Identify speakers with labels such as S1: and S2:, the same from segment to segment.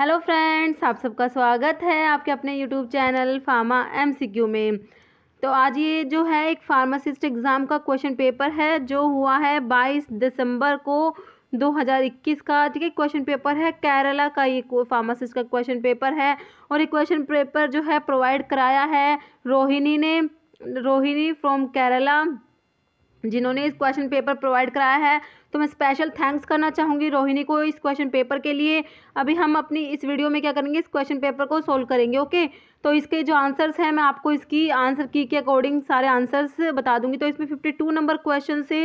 S1: Hello friends आप सबका स्वागत है आपके अपने यूट्यूब चैनल फार्मा एमसीक्यू में तो आज ये जो है एक फार्मासिस्ट एग्ज़ाम का क्वेश्चन पेपर है जो हुआ है 22 दिसंबर को 2021 का ठीक है क्वेश्चन पेपर है केरला का ये फार्मासिस्ट का क्वेश्चन पेपर है और ये क्वेश्चन पेपर जो है प्रोवाइड कराया है रोहिणी ने रोहिणी फ्रॉम केरला जिन्होंने इस क्वेश्चन पेपर प्रोवाइड कराया है तो मैं स्पेशल थैंक्स करना चाहूँगी रोहिणी को इस क्वेश्चन पेपर के लिए अभी हम अपनी इस वीडियो में क्या करेंगे इस क्वेश्चन पेपर को सोल्व करेंगे ओके तो इसके जो आंसर्स हैं मैं आपको इसकी आंसर की के अकॉर्डिंग सारे आंसर्स बता दूंगी तो इसमें 52 नंबर क्वेश्चन से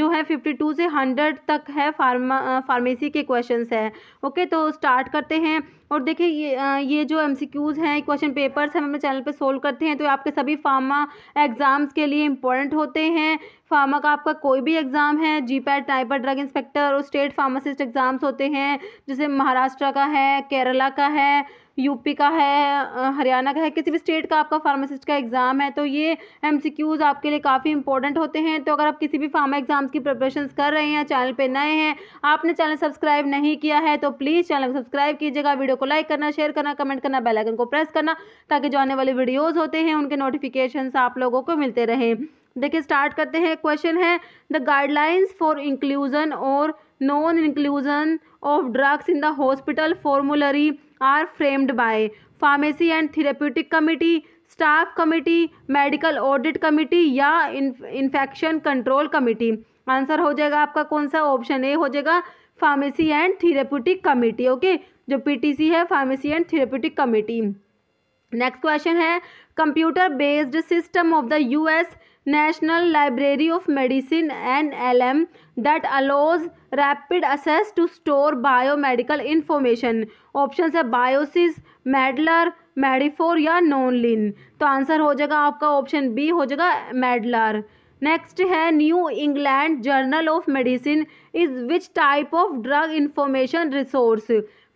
S1: जो है 52 से 100 तक है फार्मा फार्मेसी के क्वेश्चंस हैं ओके तो स्टार्ट करते हैं और देखिए ये ये जो एम सी क्यूज़ हैं क्वेश्चन पेपर्स हम अपने चैनल पे सोल्व करते हैं तो आपके सभी फार्मा एग्ज़ाम्स के लिए इंपॉर्टेंट होते हैं फार्मा का आपका कोई भी एग्ज़ाम है जी पैड टाइप पर ड्रग इंस्पेक्टर और स्टेट फार्मासिस्ट एग्ज़ाम्स होते हैं जैसे महाराष्ट्र का है केरला का है यूपी का है हरियाणा का है किसी भी स्टेट का आपका फार्मासिस्ट का एग्ज़ाम है तो ये एमसीक्यूज़ आपके लिए काफ़ी इंपॉर्टेंट होते हैं तो अगर आप किसी भी फार्मा एग्ज़ाम्स की प्रिपरेशन कर रहे हैं चैनल पर नए हैं आपने चैनल सब्सक्राइब नहीं किया है तो प्लीज़ चैनल को सब्सक्राइब कीजिएगा वीडियो को लाइक करना शेयर करना कमेंट करना बेलाइकन को प्रेस करना ताकि जो आने वाले वीडियोज़ होते हैं उनके नोटिफिकेशन आप लोगों को मिलते रहें देखिए स्टार्ट करते हैं क्वेश्चन है द गाइडलाइंस फॉर इंक्लूजन और non inclusion of drugs in the hospital formulary are framed by pharmacy and therapeutic committee staff committee medical audit committee या इन्फेक्शन कंट्रोल कमेटी आंसर हो जाएगा आपका कौन सा ऑप्शन ए हो जाएगा pharmacy and therapeutic committee okay जो PTC है pharmacy and therapeutic committee next question है computer based system of the US National Library of Medicine (NLM) that allows rapid access to store biomedical information. Option है BIOSIS MEDLARS Medifor या लिन तो answer हो जाएगा आपका option B हो जाएगा मेडलर नेक्स्ट है New England journal of medicine is which type of drug information resource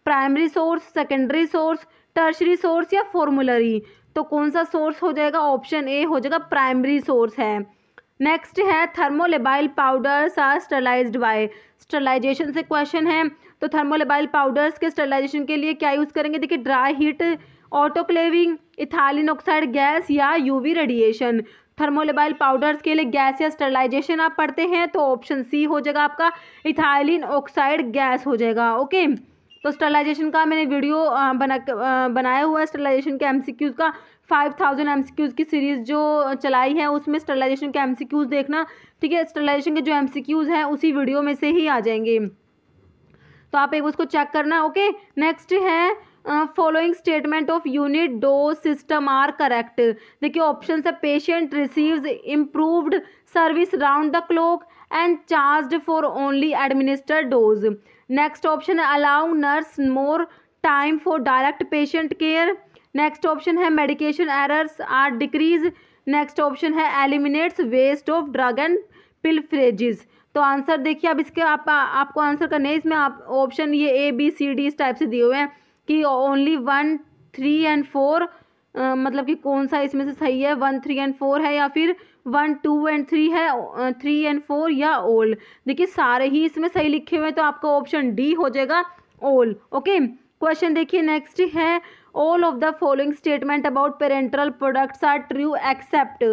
S1: primary source secondary source tertiary source या फॉर्मुलरी तो कौन सा सोर्स हो जाएगा ऑप्शन ए हो जाएगा प्राइमरी सोर्स है नेक्स्ट है thermolabile powders are sterilized by sterilization से क्वेश्चन है तो थर्मोलेबाइल पाउडर्स के स्टरलाइजेशन के लिए क्या यूज़ करेंगे देखिए dry heat autoclaving ethylene oxide gas या यूवी रेडिएशन थर्मोलेबाइल पाउडर्स के लिए गैस या स्टरलाइजेशन आप पढ़ते हैं तो ऑप्शन सी हो जाएगा आपका इथाइलिन ऑक्साइड गैस हो जाएगा ओके okay? तो स्टरलाइजेशन का मैंने वीडियो बना बनाया हुआ है स्टरलाइजेशन के एमसीक्यूज़ का फाइव थाउजेंड एम की सीरीज़ जो चलाई है उसमें स्टरलाइजेशन के एम देखना ठीक है स्टरलाइजेशन के जो एम हैं उसी वीडियो में से ही आ जाएंगे तो आप एक उसको चेक करना ओके नेक्स्ट है following statement of unit dose system are correct देखिए ऑप्शन है patient receives improved service round the clock and charge for only administered dose next option है allow nurse more time for direct patient care next option है medication errors are decrease next option है eliminates waste of drug and pilferage तो answer देखिए अब इसके आप, आपको answer करने है इसमें आप ऑप्शन ये ए बी सी डी इस टाइप से दिए हुए हैं कि only one three and four मतलब कि कौन सा इसमें से सही है वन थ्री एंड फोर है या फिर वन टू एंड थ्री है थ्री एंड फोर या ओल्ड देखिए सारे ही इसमें सही लिखे हुए हैं तो आपका ऑप्शन डी हो जाएगा ओल ओके क्वेश्चन देखिए नेक्स्ट है all of the following statement about parenteral products are true except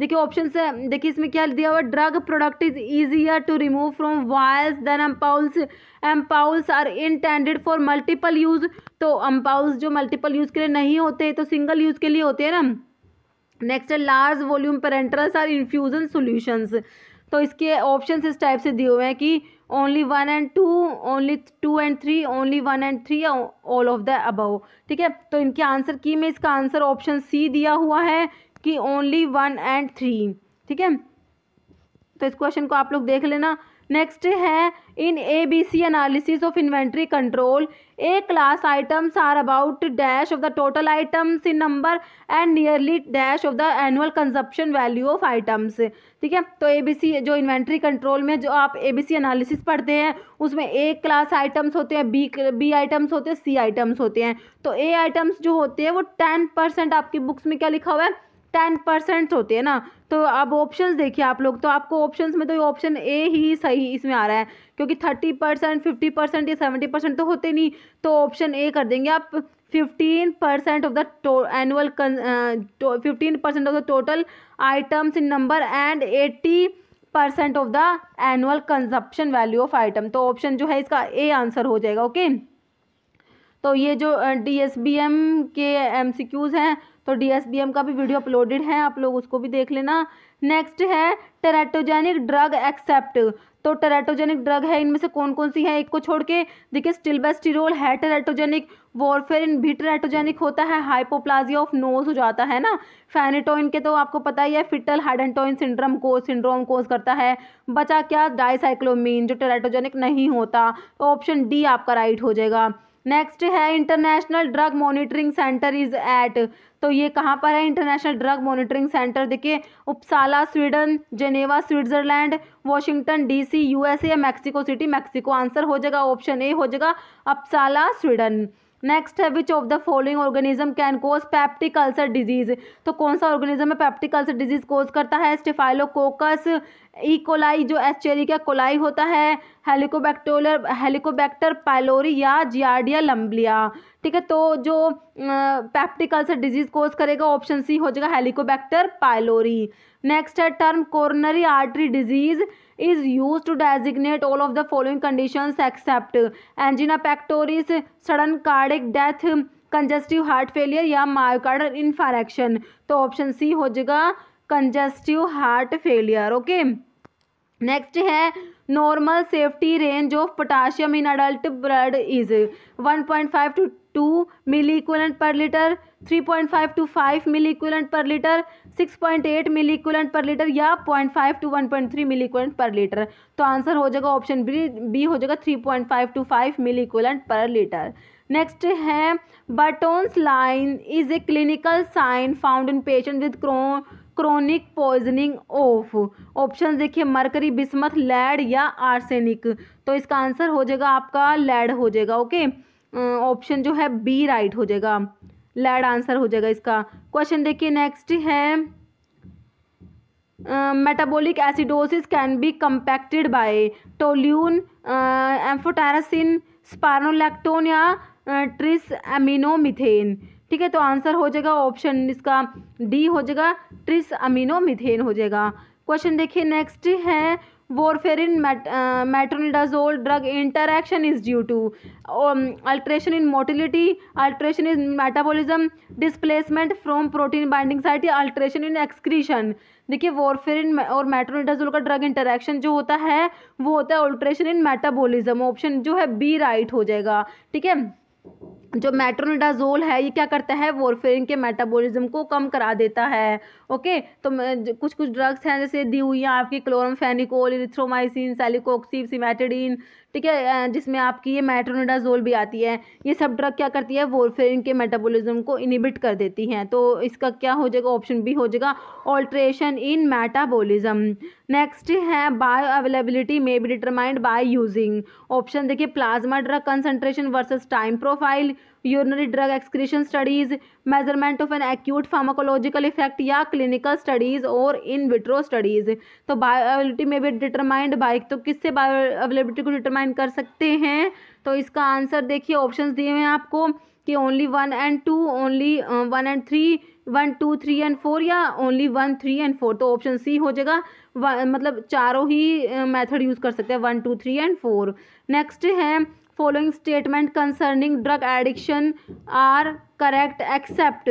S1: देखिए ऑप्शन से देखिए इसमें क्या दिया हुआ drug product is easier to remove from vials than ampoules ampoules are intended for multiple use तो अम्पाउल्स जो मल्टीपल यूज के लिए नहीं होते तो सिंगल यूज के लिए होते हैं ना नेक्स्ट है large volume parenterals are infusion solutions तो इसके ऑप्शन इस टाइप से दिए हुए हैं कि only one and two only two and three only one and three all of the above ठीक है तो इनके आंसर की में इसका आंसर ऑप्शन सी दिया हुआ है कि ओनली वन एंड थ्री ठीक है तो इस क्वेश्चन को आप लोग देख लेना नेक्स्ट है in A B C analysis of inventory control A class items are about dash of the total items in number and nearly dash of the annual consumption value of items ठीक है तो ए B सी जो inventory control में जो आप ए B C analysis पढ़ते हैं उसमें ए क्लास आइटम्स होते हैं बी बी आइटम्स होते हैं सी आइटम्स होते हैं तो ए आइटम्स जो होते हैं वो टेन परसेंट आपकी बुक्स में क्या लिखा हुआ है टेन परसेंट होते हैं ना तो अब ऑप्शंस देखिए आप लोग तो आपको ऑप्शंस में तो ये ऑप्शन ए ही सही इसमें आ रहा है क्योंकि थर्टी परसेंट फिफ्टी परसेंट या सेवेंटी परसेंट तो होते नहीं तो ऑप्शन ए कर देंगे आप fifteen percent of the annual fifteen percent of the total items in number and eighty percent of the annual consumption value of item तो option जो है इसका ए आंसर हो जाएगा ओके okay? तो ये जो डी एस बी एम के एम सी क्यूज़ हैं तो डीएसबीएम का भी वीडियो अपलोडेड है आप लोग उसको भी देख लेना नेक्स्ट है टेराटोजेनिक ड्रग एक्सेप्ट तो टेराटोजेनिक ड्रग है इनमें से कौन कौन सी है एक को छोड़ के देखिए स्टिलबेस्टिरोल है टेराटोजेनिक इन भी टेराटोजेनिक होता है हाइपोप्लाजिया ऑफ नोज हो जाता है ना फैनिटोइन के तो आपको पता ही है फिटल हाइडेंटोइन सिंड्रम को सिंड्रोम कोज करता है बचा क्या डाइसाइक्लोमीन जो टेराटोजेनिक नहीं होता तो ऑप्शन डी आपका राइट हो जाएगा नेक्स्ट है international drug monitoring centre is at तो ये कहाँ पर है इंटरनेशनल ड्रग मॉनिटरिंग सेंटर देखिए Uppsala Sweden Geneva Switzerland Washington DC USA या मैक्सिको सिटी मैक्सिको आंसर हो जाएगा ऑप्शन ए हो जाएगा अपसाला स्वीडन नेक्स्ट है which of the following organism can cause peptic ulcer disease तो कौन सा ऑर्गेनिज्म है पैप्टिक अल्सर डिजीज कोज करता है स्टेफाइलोकोकस ईकोलाई e. जो का कोलाई होता है हेलिकोबैक्टोलर हेलिकोबैक्टर पाइलोरी या जियाडिया लम्बलिया ठीक है तो जो पैप्टिक अल्सर डिजीज कोज करेगा ऑप्शन सी हो जाएगा हेलिकोबैक्टर पाइलोरी नेक्स्ट है term coronary artery disease is use to designate all of the following condition except angina pectoris sudden cardiac death congestive heart failure या myocardial infarction तो option C हो जाएगा congestive heart failure okay next है normal safety range of potassium in adult blood is 1.5 to 2 milliequivalent per litre 3.5 to 5 milliequivalent per litre 6.8 milliequivalent पर litre या 0.5 to 1.3 मिलीकुलेंट पर litre तो answer हो जाएगा option B B हो जाएगा 3.5 to 5 मिलीकुलेंट पर लीटर नेक्स्ट है Burton's line is a clinical sign found in patient with chro chronic poisoning of option देखिए मरकरी बिस्मथ लैड या आर्सेनिक तो इसका आंसर हो जाएगा आपका लैड हो जाएगा ओके ऑप्शन जो है बी राइट हो जाएगा लैड आंसर हो जाएगा इसका क्वेश्चन देखिए नेक्स्ट है metabolic acidosis can be compacted by toluene amphotericin spironolactone या ट्रिस एमिनो ठीक है तो आंसर हो जाएगा ऑप्शन इसका डी हो जाएगा ट्रिस अमीनो मिथेन हो जाएगा क्वेश्चन देखिए नेक्स्ट है warfarin metronidazole drug interaction is due to alteration in motility alteration in metabolism displacement from protein binding site या अल्ट्रेशन इन एक्सक्रीशन देखिए वॉरफेरिन और मेट्रोनिडाजोल का ड्रग इंटरेक्शन जो होता है वो होता है अल्ट्रेशन इन मेटाबोलिज्म ऑप्शन जो है बी राइट हो जाएगा ठीक है जो मेट्रोनिडाजोल है ये क्या करता है वॉरफेरिन के मेटाबॉलिज्म को कम करा देता है ओके तो कुछ कुछ ड्रग्स हैं जैसे दी हुई हैं आपकी क्लोरम फेनिकोल सेलिकोक्सिब सेलिकोक्सीमेटेडिन ठीक है जिसमें आपकी ये मेट्रोनिडाजोल भी आती है ये सब ड्रग क्या करती है वोरफेरिन के मेटाबॉलिज्म को इनिबिट कर देती हैं तो इसका क्या हो जाएगा ऑप्शन बी हो जाएगा ऑल्ट्रेशन इन मेटाबॉलिज्म नेक्स्ट है bioavailability may be determined by using option देखिए plasma drug concentration versus time profile urinary drug excretion studies measurement of an acute pharmacological effect या क्लिनिकल स्टडीज़ और in vitro studies तो बायोबिलिटी में भी determined bike तो किससे bio availability को determine कर सकते हैं तो इसका आंसर देखिए ऑप्शन दिए हुए हैं आपको कि only one and two only one and three one two three and four या only one three and four तो ऑप्शन सी हो जाएगा मतलब चारों ही मेथड यूज़ कर सकते हैं one two three and four next है following statement concerning drug addiction are correct except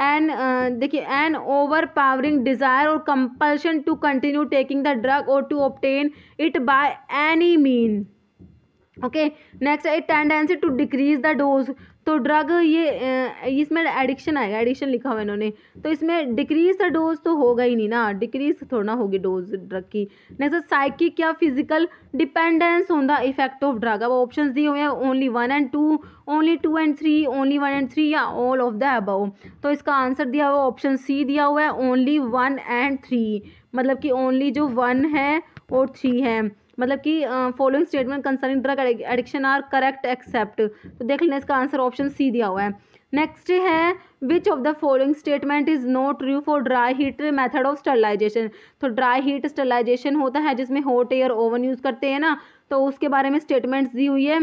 S1: and देखिए एन ओवर पावरिंग डिज़ायर और compulsion to continue taking the drug और to obtain it by any mean okay next a tendency to decrease the dose तो drug ये इसमें addiction आएगा addiction लिखा हुआ इन्होंने तो इसमें डिक्रीज द डोज तो होगा ही नहीं ना डिक्रीज थोड़ा ना होगी डोज ड्रग की नेक्स्ट साइकिक तो या physical dependence on the effect of drug अब ऑप्शन दिए हुए हैं only one and two only two and three only one and three या ऑल ऑफ द अबव तो इसका आंसर दिया हुआ ऑप्शन सी दिया हुआ है ओनली वन एंड थ्री मतलब कि ओनली जो वन है और थ्री है मतलब कि following statement concerning drug addiction are correct except तो देख लेना इसका आंसर ऑप्शन सी दिया हुआ है नेक्स्ट है which of the following statement is not true for dry heat method of sterilization तो ड्राई हीट स्टरलाइजेशन होता है जिसमें हॉट एयर ओवन यूज़ करते हैं ना तो उसके बारे में स्टेटमेंट्स दी हुई है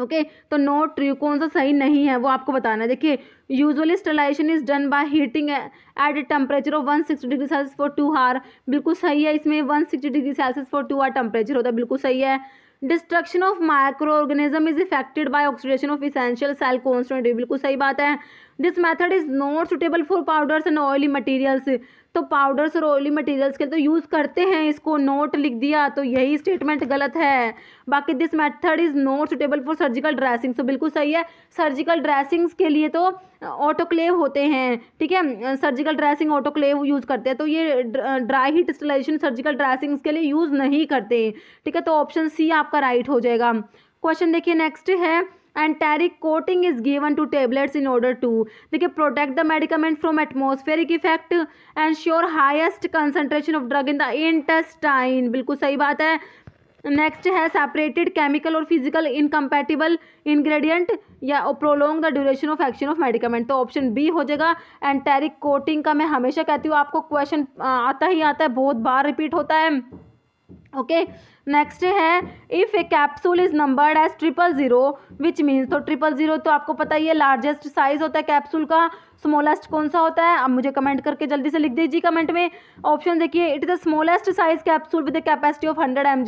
S1: ओके okay, तो नो ट्री कौन सा सही नहीं है वो आपको बताना है देखिए usually sterilization is done by heating at a temperature of one sixty degree Celsius for two hour बिल्कुल सही है इसमें one sixty degree Celsius for two hour temperature होता है बिल्कुल सही है destruction of micro organism is effected by oxidation of essential cell concentrate बिल्कुल सही बात है this method is not suitable for powders and oily materials तो पाउडर्स और ऑयली मटेरियल्स के लिए तो यूज़ करते हैं इसको नोट लिख दिया तो यही स्टेटमेंट गलत है बाकी this method is not suitable for surgical dressing तो बिल्कुल सही है सर्जिकल ड्रेसिंग्स के लिए तो ऑटोक्लेव होते हैं ठीक है सर्जिकल ड्रेसिंग ऑटोक्लेव यूज़ करते हैं तो ये dry heat sterilization surgical dressings के लिए यूज़ नहीं करते ठीक है तो ऑप्शन सी आपका राइट हो जाएगा क्वेश्चन देखिए नेक्स्ट है enteric coating is given to tablets in order to देखिए protect the medicament from atmospheric effect and sure highest concentration of drug in the intestine बिल्कुल सही बात है नेक्स्ट है सेपरेटेड केमिकल और फिजिकल इनकम्पैटिबल इंग्रेडिएंट या prolong the duration of action of medicament तो option B हो जाएगा एंटेरिक कोटिंग का मैं हमेशा कहती हूँ आपको क्वेश्चन आता ही आता है बहुत बार रिपीट होता है ओके नेक्स्ट है if a capsule is numbered as triple zero which means तो ट्रिपल ज़ीरो तो आपको पता ही है लार्जेस्ट साइज़ होता है कैप्सूल का स्मॉलेस्ट कौन सा होता है अब मुझे कमेंट करके जल्दी से लिख दीजिए कमेंट में ऑप्शन देखिए it is the smallest size capsule with capacity of hundred M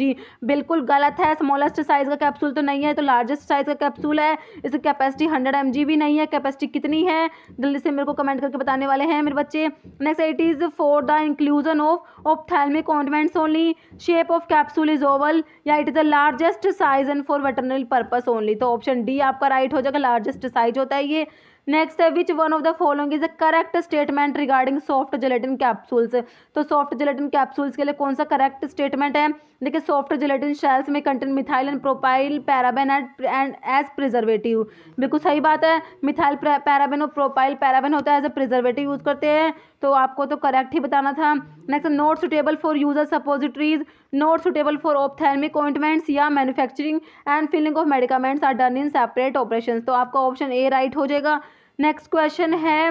S1: बिल्कुल गलत है स्मॉलेस्ट साइज़ का कैप्सूल तो नहीं है तो लार्जेस्ट साइज़ का कैप्सूल है इसकी कैपेसिटी हंड्रेड एम भी नहीं है कैपेसिटी कितनी है जल्दी से मेरे को कमेंट करके बताने वाले हैं मेरे बच्चे next it is for the inclusion of of ophthalmic ointments only shape of of capsule is oval या it is the largest size and for veterinary purpose only तो ऑप्शन डी आपका राइट हो जाएगा लार्जेस्ट साइज होता है ये next है which one of the following is a correct statement regarding soft gelatin capsules तो सॉफ्ट जेलेटिन कैप्सूल्स के लिए कौन सा करेक्ट स्टेटमेंट है देखिए सॉफ्ट जिलेटिन शेल्स में content methyl and propyl paraben and as preservative बिल्कुल सही बात है मिथाइल पैराबेन और प्रोपाइल पैराबेन होता है एज ए प्रिजर्वेटिव यूज़ करते हैं तो आपको तो करेक्ट ही बताना था next not suitable for user suppositories not suitable for ophthalmic ointments या manufacturing and filling of medicaments are done in separate operation तो आपका ऑप्शन ए राइट हो जाएगा नेक्स्ट क्वेश्चन है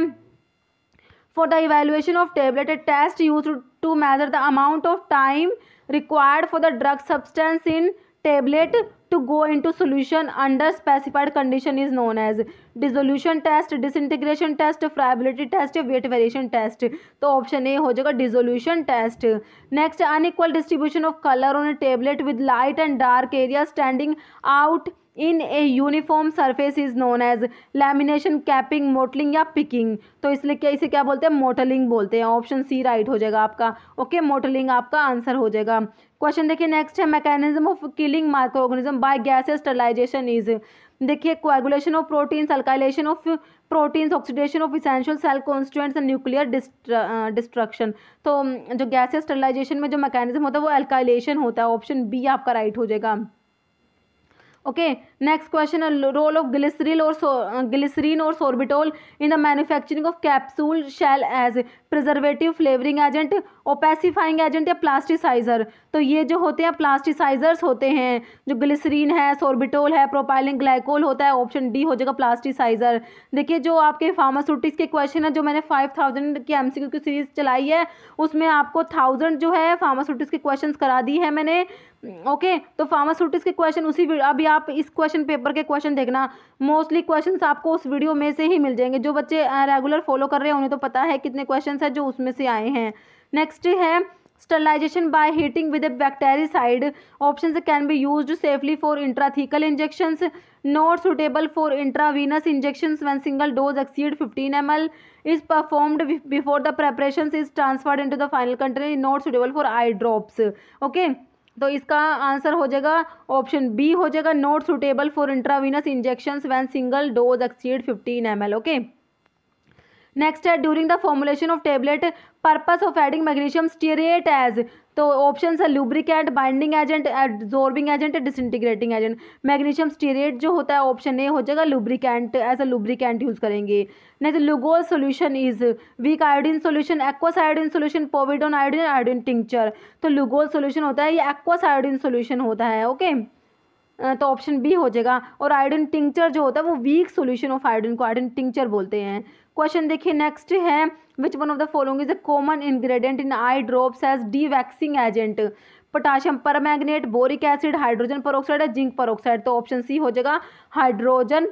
S1: for the evaluation of tablet a test use to measure the amount of time required for the drug substance in tablet to go into solution under specified condition is known as dissolution test disintegration test friability test weight variation test तो option A हो जाएगा dissolution test next unequal distribution of color on a tablet with light and dark area standing out in a uniform surface is known as lamination capping mottling या picking तो इसलिए क्या इसे क्या बोलते हैं मोटलिंग बोलते हैं ऑप्शन सी राइट हो जाएगा आपका ओके मोटलिंग आपका आंसर हो जाएगा क्वेश्चन देखिए नेक्स्ट है mechanism of killing micro organism by gas sterilization is देखिए coagulation of proteins alkylation of proteins oxidation of essential cell constants and nuclear destruction तो um, जो गैस स्टरलाइजेशन में जो मैकेनिज्म होता है वो अल्काइलेशन होता है ऑप्शन बी आपका राइट हो जाएगा okay okay, next question role of glyceryl और ग्लिसरीन और sorbitol in the manufacturing of capsule shell as preservative flavouring agent opacifying agent या प्लास्टिसाइजर तो ये जो होते हैं प्लास्टिसाइजर्स होते हैं जो ग्लिसरीन है सोर्बिटोल है प्रोपाइलिंग ग्लाइकोल होता है ऑप्शन डी हो जाएगा प्लास्टिसाइजर देखिए जो आपके फार्मास्यूटिक्स के क्वेश्चन है जो मैंने फाइव थाउजेंड की एम सी की सीरीज चलाई है उसमें आपको थाउजेंड जो है फार्मास्यूटिक्स के क्वेश्चन करा दी है मैंने ओके okay, तो फार्मास्यूटिक्स के क्वेश्चन उसी अभी आप इस क्वेश्चन क्वेश्चन पेपर के क्वेश्चन देखना मोस्टली क्वेश्चन आपको उस वीडियो में से ही मिल जाएंगे जो बच्चे रेगुलर फॉलो कर रहे हैं उन्हें तो पता है कितने क्वेश्चन है जो उसमें से आए हैं नेक्स्ट है sterilization by heating with a bactericide option can be use safely for intrathecal injections not suitable for intravenous injection one single dose exceed fifteen M L is performed before the preparation is transferred into the final country not suitable for eye drops okay तो इसका answer हो जाएगा option B हो जाएगा not suitable for intravenous injection one single dose exceed fifteen M L okay next है during the formulation of tablet purpose of adding magnesium stearate as तो option है lubricant binding agent absorbing agent integrating agent magnesium stearate जो होता है option A हो जाएगा lubricant as a lubricant use करेंगे next Lugol solution is weak iodine solution aqueous iodine solution povidone iodine iodine tincture तो Lugol solution होता है ये एक्वास आयोडिन सोल्यूशन होता है ओके तो ऑप्शन बी हो जाएगा और आयोडिन टिंक्चर जो होता है वो वीक सोल्यूशन ऑफ आयोडिन को आयोडिन टिंक्चर बोलते हैं क्वेश्चन देखिए नेक्स्ट है which one of the following is a common ingredient in eye drops as dewaxing agent potassium permanganate boric acid hydrogen peroxide या जिंक परोक्साइड तो option C हो जाएगा hydrogen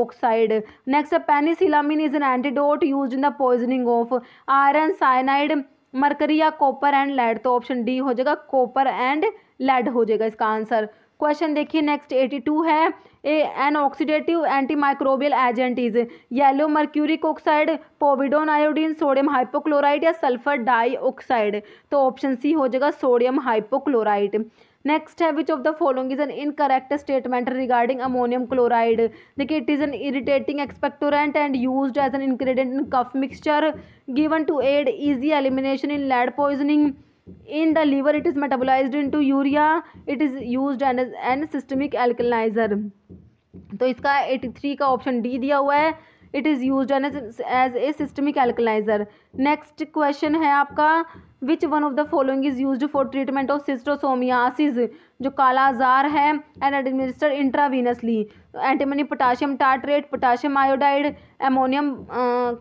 S1: oxide next penicillamine is an antidote use in the poisoning of iron cyanide mercury या copper and lead तो option D हो जाएगा copper and lead हो जाएगा इसका आंसर क्वेश्चन देखिए नेक्स्ट एटी टू है an oxidative anti microbial agent is yellow mercuric oxide povidone iodine sodium hypochloride या सल्फर डाइऑक्साइड तो ऑप्शन सी हो जाएगा सोडियम हाइपोक्लोराइड नेक्स्ट है which of the following is an incorrect statement regarding ammonium chloride देखिए it is an irritating expectorant and use as an ingredient in cough mixture given to aid easy elimination in lead poisoning the liver it is metabolize into urea it is use an an systemic alkalizer तो इसका eighty three का option D दिया हुआ है it is use as a systemic alkalizer next question है आपका which one of the following is use for treatment of schistosomiasis जो काला आजार है and administer intravenously antimony potassium tartrate potassium iodide ammonium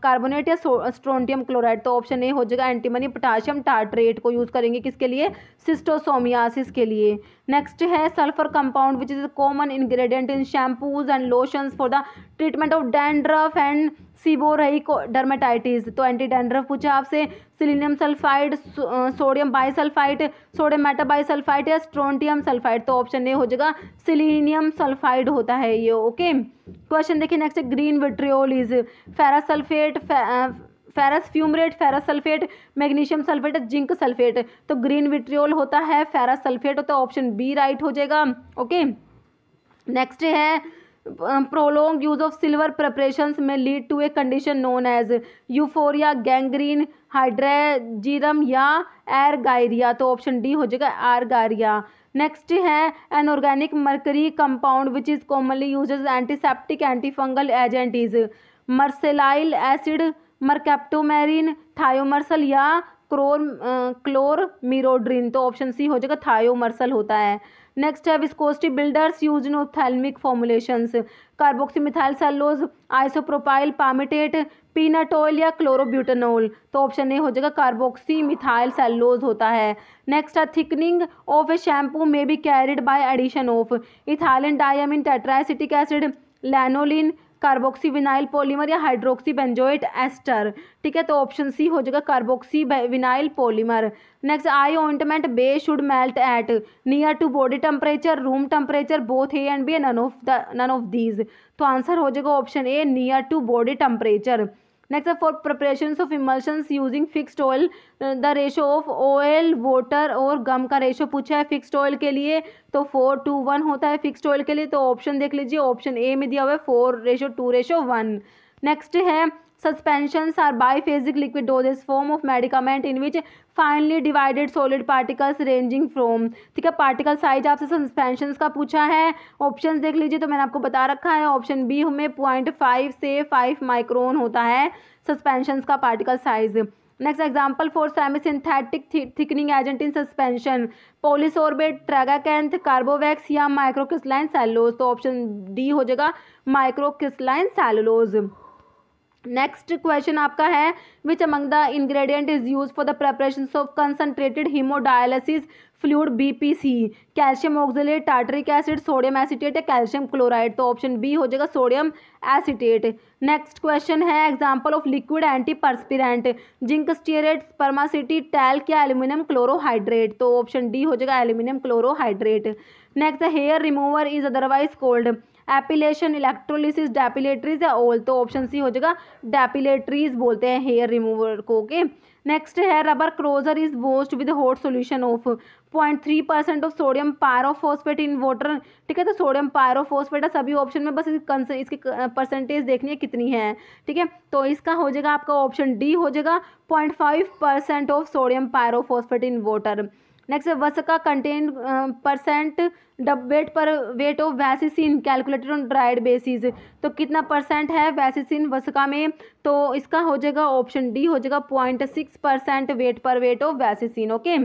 S1: carbonate या strontium chloride तो option A हो जाएगा antimony potassium tartrate को use करेंगे किसके लिए सिस्टोसोमियासिस के लिए नेक्स्ट है sulphur compound which is common ingredient in shampoos and lotions for the treatment of dandruff and seborrhoea तो एंटी डेंड्रफ पूछा आपसे selenium sulphide sodium bisulphide sodium bisulphide या स्ट्रोंटियम सल्फाइड तो ऑप्शन ए हो जाएगा selenium sulphide होता है ये ओके क्वेश्चन देखिए next green is ferrous sulphate ferrous fumarate ferrous sulphate magnesium sulphate zinc sulphate तो ग्रीन विट्रियोल होता है फेरस सल्फेट तो ऑप्शन बी राइट हो जाएगा ओके नेक्स्ट है prolong use of silver preparation में lead to a condition known as euphoria gangrene hydrargyrum या गायरिया तो ऑप्शन डी हो जाएगा गायरिया नेक्स्ट है an organic mercury compound which is commonly use antiseptic antifungal agent is mersalyl acid mercaptomerin thiomersal या क्रोर क्लोर मीरोड्रीन तो ऑप्शन सी हो जाएगा थायोमर्सल होता है नेक्स्ट है viscosity builders use in ophthalmic formulation carboxymethyl cellulose isopropyl palmitate peanut oil या chlorobutanol तो ऑप्शन ए हो जाएगा कार्बोक्सी मिथाइल सेलोज होता है नेक्स्ट है thickening of a shampoo may be carried by addition of ethylene diamine tetraacetic acid lanolin carboxy vinyl polymer या hydroxy benzoate ester ठीक है तो ऑप्शन सी हो जाएगा carboxy vinyl polymer next eye ointment base should melt at near to body temperature room temperature both A and B none of the none of these तो answer हो जाएगा option A near to body temperature next है for preparation of emulsions using fixed oil the ratio of oil water और gum का ratio पूछा है fixed oil के लिए तो फोर टू वन होता है फिक्स्ड ऑयल के लिए तो ऑप्शन देख लीजिए ऑप्शन ए में दिया हुआ है four ratio two ratio one next है Suspensions are biphasic liquid dosage form of medicament in which finely divided solid particles ranging from ठीक है पार्टिकल साइज आपसे सस्पेंशन का पूछा है ऑप्शन देख लीजिए तो मैंने आपको बता रखा है ऑप्शन बी हमें पॉइंट फाइव से फाइव माइक्रोन होता है सस्पेंशन का particle size next example for semi synthetic thickening agent in suspension polysorbate tragacanth carbowax या माइक्रोक्रिस्लाइन सेलोज तो ऑप्शन डी हो जाएगा माइक्रोक्रिस्लाइन सेलुलोज नेक्स्ट क्वेश्चन आपका है which among the ingredient is use for the preparation of concentrated haemodialysis fluid BPC calcium oxalate tartaric acid sodium acetate या calcium chloride तो option B हो जाएगा सोडियम एसिटेट नेक्स्ट क्वेश्चन है example of liquid anti perspirant zinc stearate परमासिटी talc या aluminium chlorohydrate तो option D हो जाएगा aluminium chlorohydrate next hair remover is otherwise cold epilation electrolysis depilatories या ओल तो ऑप्शन सी हो जाएगा डेपिलेटरीज बोलते हैं हेयर रिमूवर को ओके नेक्स्ट है rubber closure is washed with hot solution of point three percent of sodium pyrophosphate in water ठीक है तो सोडियम पायरोफोस्फेट है सभी ऑप्शन में बस इसकी परसेंटेज देखनी है कितनी है ठीक है तो इसका हो जाएगा आपका ऑप्शन डी हो जाएगा point five percent of sodium pyrophosphate in water next वस का content percent weight per weight of vasicine calculated on dried basis तो कितना परसेंट है वैसिसिन वसका में तो इसका हो जाएगा ऑप्शन डी हो जाएगा point six percent weight per weight of vasicine okay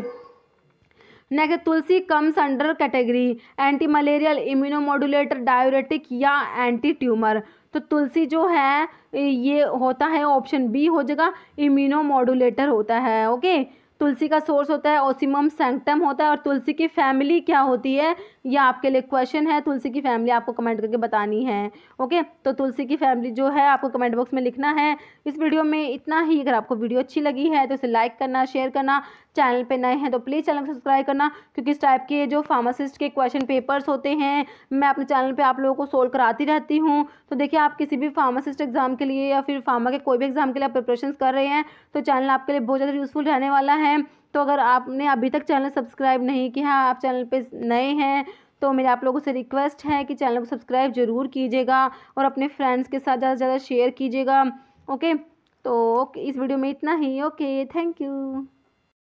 S1: next tulsi comes under category anti malarial immunomodulator diuretic या एंटी ट्यूमर तो तुलसी जो है ये होता है ऑप्शन बी हो जाएगा इम्यूनोमोडुलेटर होता है ओके okay? तुलसी का सोर्स होता है ओसिमम सेंटम होता है और तुलसी की फैमिली क्या होती है यह आपके लिए क्वेश्चन है तुलसी की फैमिली आपको कमेंट करके बतानी है ओके तो तुलसी की फैमिली जो है आपको कमेंट बॉक्स में लिखना है इस वीडियो में इतना ही अगर आपको वीडियो अच्छी लगी है तो इसे लाइक करना शेयर करना चैनल पर नए हैं तो प्लीज़ चैनल को सब्सक्राइब करना क्योंकि इस टाइप के जो फार्मासिस्ट के क्वेश्चन पेपर्स होते हैं मैं अपने चैनल पर आप लोगों को सोल्व कराती रहती हूँ तो देखिए आप किसी भी फार्मासिस्ट एग्ज़ाम के लिए या फिर फार्मा के कोई भी एग्ज़ाम के लिए आप प्रिपरेशन कर रहे हैं तो चैनल आपके लिए बहुत ज़्यादा यूज़फुल रहने वाला है है तो अगर आपने अभी तक चैनल सब्सक्राइब नहीं किया आप चैनल पर नए हैं तो मेरे आप लोगों से रिक्वेस्ट है कि चैनल को सब्सक्राइब ज़रूर कीजिएगा और अपने फ्रेंड्स के साथ ज़्यादा से ज़्यादा शेयर कीजिएगा ओके तो इस वीडियो में इतना ही ओके थैंक यू